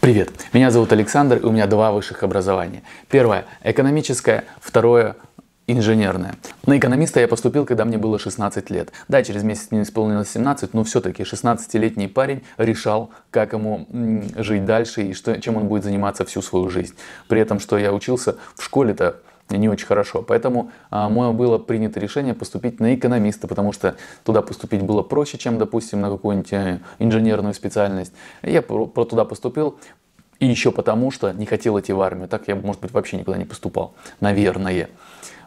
Привет, меня зовут Александр, и у меня два высших образования. Первое – экономическое, второе – инженерное. На экономиста я поступил, когда мне было 16 лет. Да, через месяц мне исполнилось 17, но все-таки 16-летний парень решал, как ему жить дальше и что, чем он будет заниматься всю свою жизнь. При этом, что я учился в школе-то не очень хорошо. Поэтому а, мое было принято решение поступить на экономиста, потому что туда поступить было проще, чем, допустим, на какую-нибудь э, инженерную специальность. я про, про туда поступил. И еще потому, что не хотел идти в армию. Так я, может быть, вообще никуда не поступал. Наверное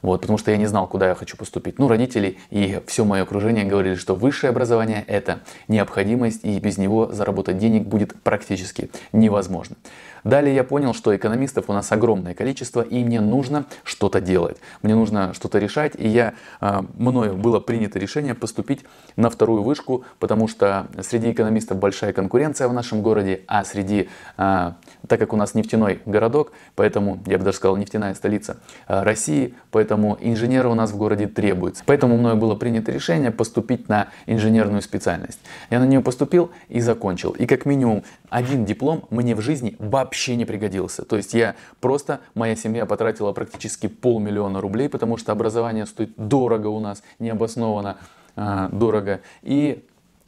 вот, потому что я не знал, куда я хочу поступить. Ну, родители и все мое окружение говорили, что высшее образование – это необходимость, и без него заработать денег будет практически невозможно. Далее я понял, что экономистов у нас огромное количество, и мне нужно что-то делать. Мне нужно что-то решать, и я, а, мною было принято решение поступить на вторую вышку, потому что среди экономистов большая конкуренция в нашем городе, а среди, а, так как у нас нефтяной городок, поэтому, я бы даже сказал, нефтяная столица а, России, поэтому поэтому инженера у нас в городе требуется. Поэтому мною было принято решение поступить на инженерную специальность. Я на нее поступил и закончил. И как минимум один диплом мне в жизни вообще не пригодился. То есть я просто, моя семья потратила практически полмиллиона рублей, потому что образование стоит дорого у нас, необоснованно э, дорого. И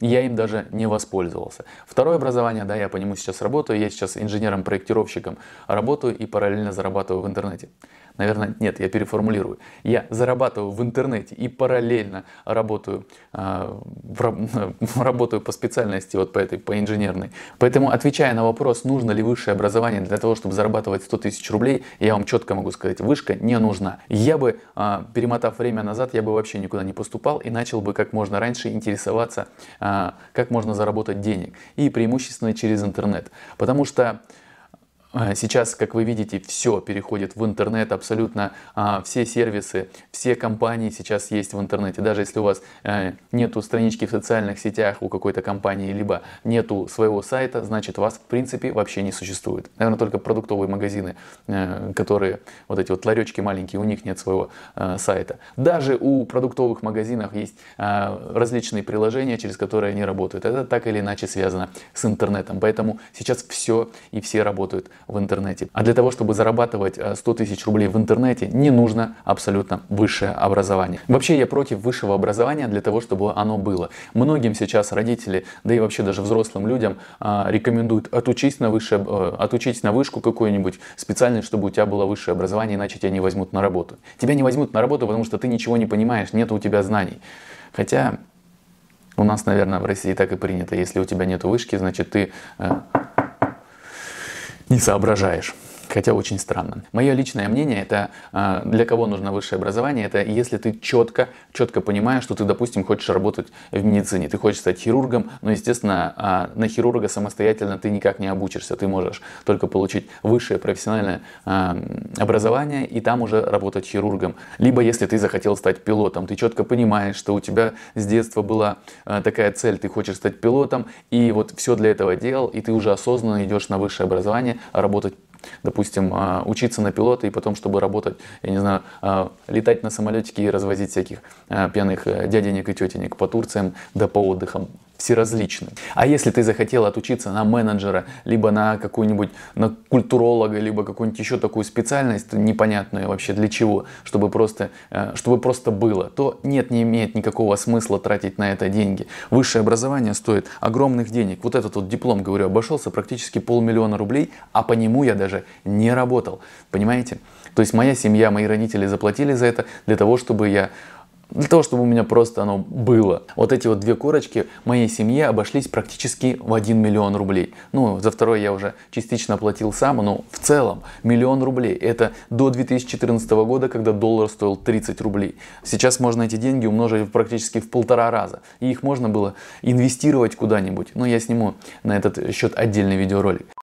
я им даже не воспользовался. Второе образование, да, я по нему сейчас работаю, я сейчас инженером-проектировщиком работаю и параллельно зарабатываю в интернете. Наверное, нет, я переформулирую. Я зарабатываю в интернете и параллельно работаю, а, работаю по специальности, вот по этой, по инженерной. Поэтому, отвечая на вопрос, нужно ли высшее образование для того, чтобы зарабатывать 100 тысяч рублей, я вам четко могу сказать, вышка не нужна. Я бы, а, перемотав время назад, я бы вообще никуда не поступал и начал бы как можно раньше интересоваться, а, как можно заработать денег. И преимущественно через интернет. Потому что а, сейчас, как вы видите, все переходит в интернет, абсолютно а, все сервисы, все компании сейчас есть в интернете. Даже если у вас э, нету странички в социальных сетях у какой-то компании, либо нету своего сайта, значит вас в принципе вообще не существует. Наверное, только продуктовые магазины, э, которые вот эти вот ларечки маленькие, у них нет своего э, сайта. Даже у продуктовых магазинов есть различные приложения, через которые они работают. Это так или иначе связано с интернетом. Поэтому сейчас все и все работают в интернете. А для того, чтобы зарабатывать 100 э, тысяч рублей в интернете, не нужно абсолютно высшее образование. Вообще я против высшего образования для того, чтобы оно было. Многим сейчас родители, да и вообще даже взрослым людям а, рекомендуют отучить на, высшее, э, отучись на вышку какую-нибудь специальность, чтобы у тебя было высшее образование, иначе тебя не возьмут на работу. Тебя не возьмут на работу, потому что ты ничего не понимаешь, нет у тебя знаний. Хотя у нас, наверное, в России так и принято. Если у тебя нет вышки, значит ты э, не соображаешь хотя очень странно. Мое личное мнение, это а, для кого нужно высшее образование, это если ты четко, четко понимаешь, что ты, допустим, хочешь работать в медицине, ты хочешь стать хирургом, но, естественно, а, на хирурга самостоятельно ты никак не обучишься, ты можешь только получить высшее профессиональное а, образование и там уже работать хирургом. Либо если ты захотел стать пилотом, ты четко понимаешь, что у тебя с детства была такая цель, ты хочешь стать пилотом, и вот все для этого делал, и ты уже осознанно идешь на высшее образование работать допустим, а, учиться на пилота и потом, чтобы работать, я не знаю, а, летать на самолетике и развозить всяких а, пьяных э, дяденек и тетенек по Турциям да по отдыхам всеразличны. А если ты захотел отучиться на менеджера, либо на какую-нибудь, на культуролога, либо какую-нибудь еще такую специальность, непонятную вообще для чего, чтобы просто, э, чтобы просто было, то нет, не имеет никакого смысла тратить на это деньги. Высшее образование стоит огромных денег. Вот этот вот диплом, говорю, обошелся практически полмиллиона рублей, а по нему я даже не работал. Понимаете? То есть моя семья, мои родители заплатили за это для того, чтобы я для того, чтобы у меня просто оно было. Вот эти вот две курочки моей семье обошлись практически в 1 миллион рублей. Ну, за второй я уже частично платил сам, но в целом миллион рублей. Это до 2014 года, когда доллар стоил 30 рублей. Сейчас можно эти деньги умножить практически в полтора раза. И их можно было инвестировать куда-нибудь. Но я сниму на этот счет отдельный видеоролик.